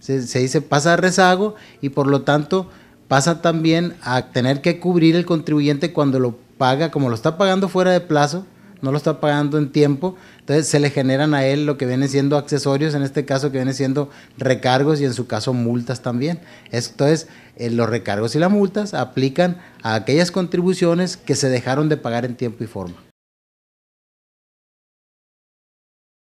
se, dice pasa a rezago y por lo tanto pasa también a tener que cubrir el contribuyente cuando lo paga, como lo está pagando fuera de plazo, no lo está pagando en tiempo, entonces se le generan a él lo que viene siendo accesorios, en este caso que viene siendo recargos y en su caso multas también. Entonces eh, los recargos y las multas aplican a aquellas contribuciones que se dejaron de pagar en tiempo y forma.